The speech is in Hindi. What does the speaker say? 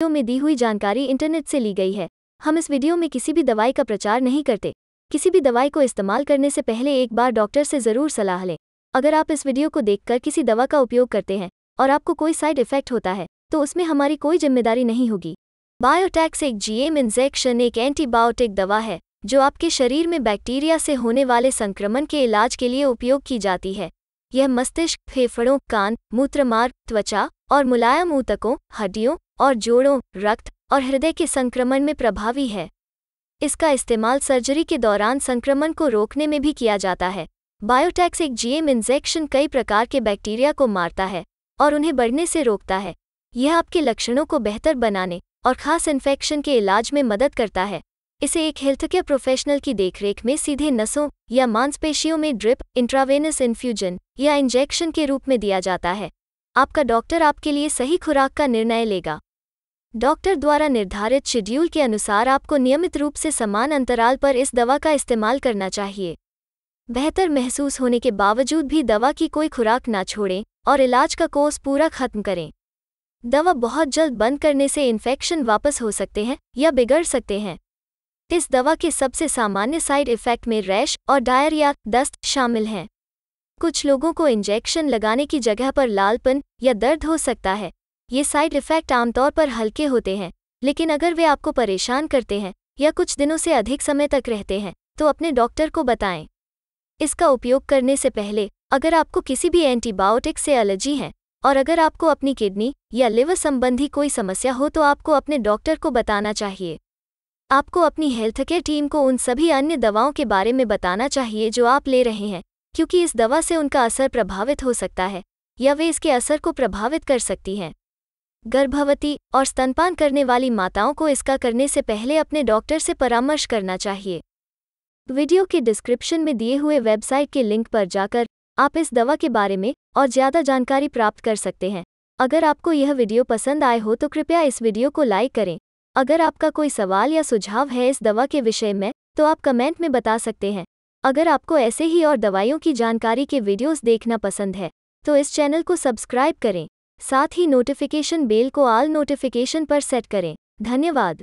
वीडियो में दी हुई जानकारी इंटरनेट से ली गई है हम इस वीडियो में किसी भी दवाई का प्रचार नहीं करते किसी भी दवाई को इस्तेमाल करने से पहले एक बार डॉक्टर से ज़रूर सलाह लें अगर आप इस वीडियो को देखकर किसी दवा का उपयोग करते हैं और आपको कोई साइड इफेक्ट होता है तो उसमें हमारी कोई जिम्मेदारी नहीं होगी बायोटैक्स एक जीएम इंजेक्शन एक एंटीबायोटिक दवा है जो आपके शरीर में बैक्टीरिया से होने वाले संक्रमण के इलाज के लिए उपयोग की जाती है यह मस्तिष्क फेफड़ों कान मूत्रमार्ग त्वचा और मुलायम ऊतकों हड्डियों और जोड़ों रक्त और हृदय के संक्रमण में प्रभावी है इसका इस्तेमाल सर्जरी के दौरान संक्रमण को रोकने में भी किया जाता है बायोटैक्स एक जीएम इंजेक्शन कई प्रकार के बैक्टीरिया को मारता है और उन्हें बढ़ने से रोकता है यह आपके लक्षणों को बेहतर बनाने और खास इन्फेक्शन के इलाज में मदद करता है इसे एक हेल्थ केयर प्रोफेशनल की देखरेख में सीधे नसों या मांसपेशियों में ड्रिप इंट्रावेनस इन्फ्यूजन या इंजेक्शन के रूप में दिया जाता है आपका डॉक्टर आपके लिए सही खुराक का निर्णय लेगा डॉक्टर द्वारा निर्धारित शेड्यूल के अनुसार आपको नियमित रूप से समान अंतराल पर इस दवा का इस्तेमाल करना चाहिए बेहतर महसूस होने के बावजूद भी दवा की कोई खुराक ना छोड़ें और इलाज का कोर्स पूरा खत्म करें दवा बहुत जल्द बंद करने से इन्फेक्शन वापस हो सकते हैं या बिगड़ सकते हैं इस दवा के सबसे सामान्य साइड इफेक्ट में रैश और डायरिया दस्त शामिल हैं कुछ लोगों को इंजेक्शन लगाने की जगह पर लालपन या दर्द हो सकता है ये साइड इफेक्ट आमतौर पर हल्के होते हैं लेकिन अगर वे आपको परेशान करते हैं या कुछ दिनों से अधिक समय तक रहते हैं तो अपने डॉक्टर को बताएं इसका उपयोग करने से पहले अगर आपको किसी भी एंटीबायोटिक से एलर्जी है और अगर आपको अपनी किडनी या लिवर संबंधी कोई समस्या हो तो आपको अपने डॉक्टर को बताना चाहिए आपको अपनी हेल्थकेयर टीम को उन सभी अन्य दवाओं के बारे में बताना चाहिए जो आप ले रहे हैं क्योंकि इस दवा से उनका असर प्रभावित हो सकता है या वे इसके असर को प्रभावित कर सकती हैं गर्भवती और स्तनपान करने वाली माताओं को इसका करने से पहले अपने डॉक्टर से परामर्श करना चाहिए वीडियो के डिस्क्रिप्शन में दिए हुए वेबसाइट के लिंक पर जाकर आप इस दवा के बारे में और ज़्यादा जानकारी प्राप्त कर सकते हैं अगर आपको यह वीडियो पसंद आए हो तो कृपया इस वीडियो को लाइक करें अगर आपका कोई सवाल या सुझाव है इस दवा के विषय में तो आप कमेंट में बता सकते हैं अगर आपको ऐसे ही और दवाइयों की जानकारी के वीडियोस देखना पसंद है तो इस चैनल को सब्सक्राइब करें साथ ही नोटिफिकेशन बेल को आल नोटिफिकेशन पर सेट करें धन्यवाद